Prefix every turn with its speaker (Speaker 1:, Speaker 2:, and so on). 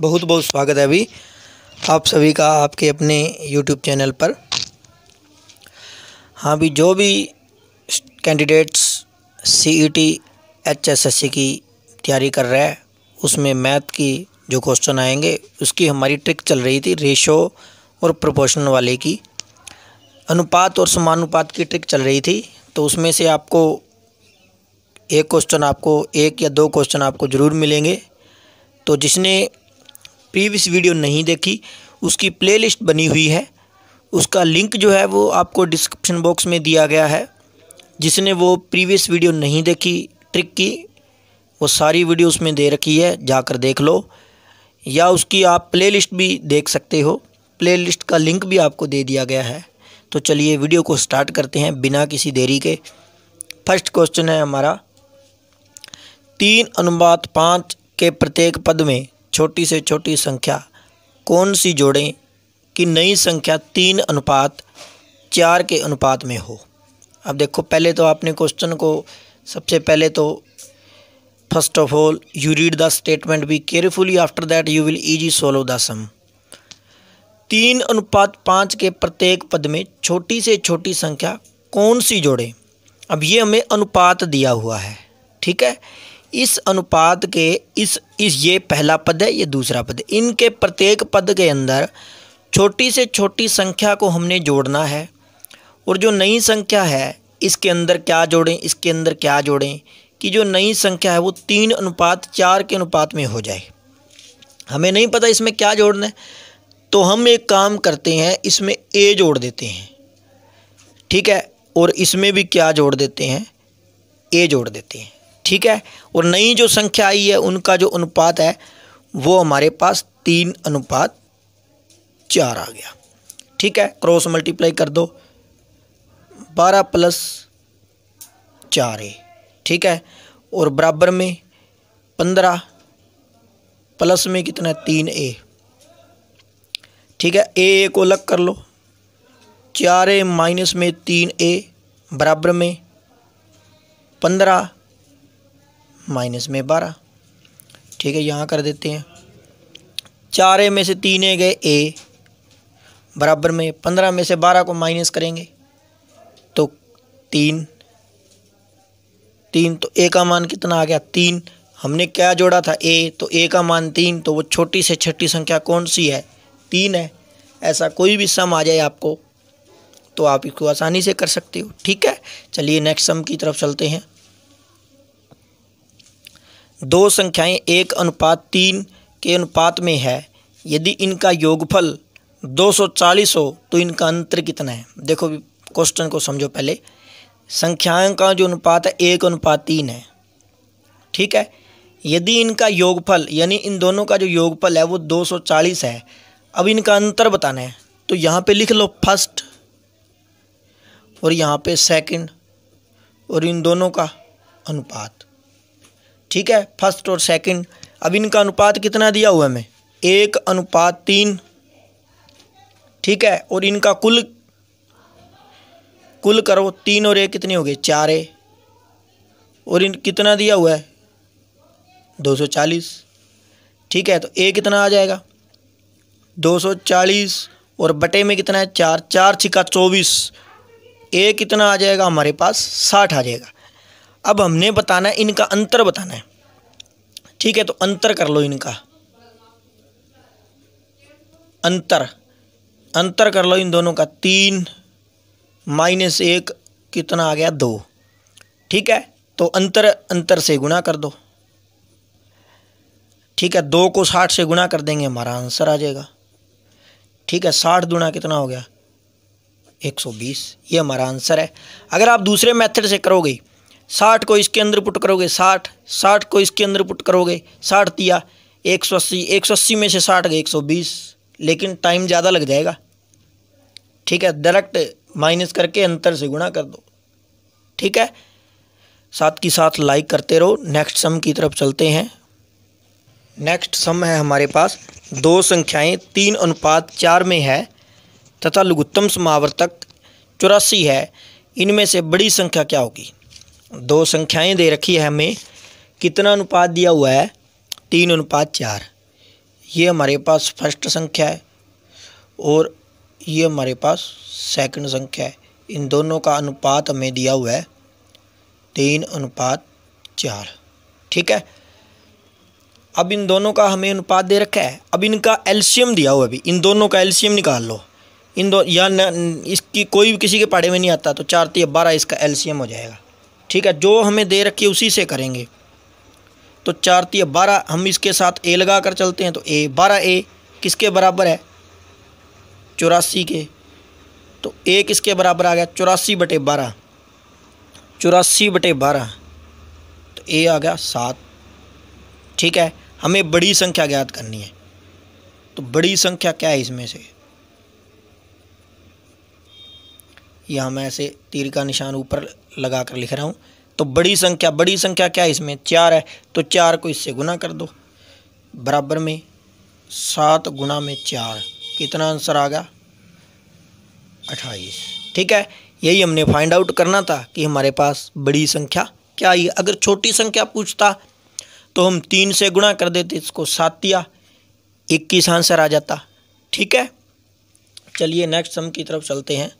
Speaker 1: बहुत बहुत स्वागत है अभी आप सभी का आपके अपने यूट्यूब चैनल पर हाँ भी जो भी कैंडिडेट्स एस सी की तैयारी कर रहा है उसमें मैथ की जो क्वेश्चन आएंगे उसकी हमारी ट्रिक चल रही थी रेशो और प्रोपोर्शन वाले की अनुपात और समानुपात की ट्रिक चल रही थी तो उसमें से आपको एक क्वेश्चन आपको एक या दो क्वेश्चन आपको ज़रूर मिलेंगे तो जिसने प्रीवियस वीडियो नहीं देखी उसकी प्लेलिस्ट बनी हुई है उसका लिंक जो है वो आपको डिस्क्रिप्शन बॉक्स में दिया गया है जिसने वो प्रीवियस वीडियो नहीं देखी ट्रिक की वो सारी वीडियो उसमें दे रखी है जाकर देख लो या उसकी आप प्लेलिस्ट भी देख सकते हो प्लेलिस्ट का लिंक भी आपको दे दिया गया है तो चलिए वीडियो को स्टार्ट करते हैं बिना किसी देरी के फर्स्ट क्वेश्चन है हमारा तीन अनुपात पाँच के प्रत्येक पद में छोटी से छोटी संख्या कौन सी जोड़ें कि नई संख्या तीन अनुपात चार के अनुपात में हो अब देखो पहले तो आपने क्वेश्चन को सबसे पहले तो first of all you read the statement be carefully after that you will easy solve the sum तीन अनुपात पाँच के प्रत्येक पद में छोटी से छोटी संख्या कौन सी जोड़ें अब ये हमें अनुपात दिया हुआ है ठीक है इस अनुपात के इस इस ये पहला पद है ये दूसरा पद है इनके प्रत्येक पद के अंदर छोटी से छोटी संख्या को हमने जोड़ना है और जो नई संख्या है इसके अंदर क्या जोड़ें इसके अंदर क्या जोड़ें कि जो नई संख्या है वो तीन अनुपात चार के अनुपात में हो जाए हमें नहीं पता इसमें क्या जोड़ना है तो हम एक काम करते हैं इसमें ए जोड़ देते हैं ठीक है और इसमें भी क्या जोड़ देते हैं ए जोड़ देते हैं ठीक है और नई जो संख्या आई है उनका जो अनुपात है वो हमारे पास तीन अनुपात चार आ गया ठीक है क्रॉस मल्टीप्लाई कर दो बारह प्लस चार ए ठीक है और बराबर में पंद्रह प्लस में कितना है तीन ए ठीक है ए को अलग कर लो चार ए माइनस में तीन ए बराबर में पंद्रह माइनस में बारह ठीक है यहाँ कर देते हैं चार में से तीन ए गए ए बराबर में पंद्रह में से बारह को माइनस करेंगे तो तीन तीन तो ए का मान कितना आ गया तीन हमने क्या जोड़ा था ए तो ए का मान तीन तो वो छोटी से छठी संख्या कौन सी है तीन है ऐसा कोई भी सम आ जाए आपको तो आप इसको आसानी से कर सकते हो ठीक है चलिए नेक्स्ट सम की तरफ चलते हैं दो संख्याएँ एक अनुपात तीन के अनुपात में है यदि इनका योगफल 240 हो तो इनका अंतर कितना है देखो क्वेश्चन को समझो पहले संख्याओं का जो अनुपात है एक अनुपात तीन है ठीक है यदि इनका योगफल यानी इन दोनों का जो योगफल है वो 240 है अब इनका अंतर बताना है तो यहाँ पे लिख लो फर्स्ट और यहाँ पे सेकंड और इन दोनों का अनुपात ठीक है फर्स्ट और सेकंड अब इनका अनुपात कितना दिया हुआ है हमें एक अनुपात तीन ठीक है और इनका कुल कुल करो तीन और एक कितने हो गए चार ए और इन कितना दिया हुआ है दो सौ चालीस ठीक है तो ए कितना आ जाएगा दो सौ चालीस और बटे में कितना है चार चार छिका चौबीस ए कितना आ जाएगा हमारे पास साठ आ जाएगा अब हमने बताना है इनका अंतर बताना है ठीक है तो अंतर कर लो इनका अंतर अंतर कर लो इन दोनों का तीन माइनस एक कितना आ गया दो ठीक है तो अंतर अंतर से गुणा कर दो ठीक है दो को साठ से गुणा कर देंगे हमारा आंसर आ जाएगा ठीक है साठ गुणा कितना हो गया एक सौ बीस ये हमारा आंसर है अगर आप दूसरे मेथड से करोगे साठ को इसके अंदर पुट करोगे साठ साठ को इसके अंदर पुट करोगे साठ दिया एक सौ अस्सी एक सौ अस्सी में से साठ गए एक सौ बीस लेकिन टाइम ज़्यादा लग जाएगा ठीक है डायरेक्ट माइनस करके अंतर से गुणा कर दो ठीक है साथ ही साथ लाइक करते रहो नेक्स्ट सम की तरफ चलते हैं नेक्स्ट सम है हमारे पास दो संख्याएं तीन अनुपात चार में है तथा लघुत्तम समावर्तक चौरासी है इनमें से बड़ी संख्या क्या होगी दो संख्याएं दे रखी है हमें कितना अनुपात दिया हुआ है तीन अनुपात चार ये हमारे पास फर्स्ट संख्या है और ये हमारे पास सेकंड संख्या है इन दोनों का अनुपात हमें दिया हुआ है तीन अनुपात चार ठीक है अब इन दोनों का हमें अनुपात दे रखा है अब इनका एल्शियम दिया हुआ है अभी इन दोनों का एल्शियम निकाल लो इन दो या न, इसकी कोई भी किसी के पाड़े में नहीं आता तो चार तीन बारह इसका एल्शियम हो जाएगा ठीक है जो हमें दे रखी है उसी से करेंगे तो चार तीय बारह हम इसके साथ ए लगा कर चलते हैं तो ए बारह ए किसके बराबर है चौरासी के तो ए किसके बराबर आ गया चौरासी बटे बारह चौरासी बटे बारह तो ए आ गया सात ठीक है हमें बड़ी संख्या ज्ञात करनी है तो बड़ी संख्या क्या है इसमें से यह हम ऐसे तीर का निशान ऊपर लगा कर लिख रहा हूँ तो बड़ी संख्या बड़ी संख्या क्या है इसमें चार है तो चार को इससे गुना कर दो बराबर में सात गुना में चार कितना आंसर आ गया अट्ठाईस ठीक है यही हमने फाइंड आउट करना था कि हमारे पास बड़ी संख्या क्या आई अगर छोटी संख्या पूछता तो हम तीन से गुणा कर देते इसको सातिया इक्कीस आंसर आ जाता ठीक है चलिए नेक्स्ट सम की तरफ चलते हैं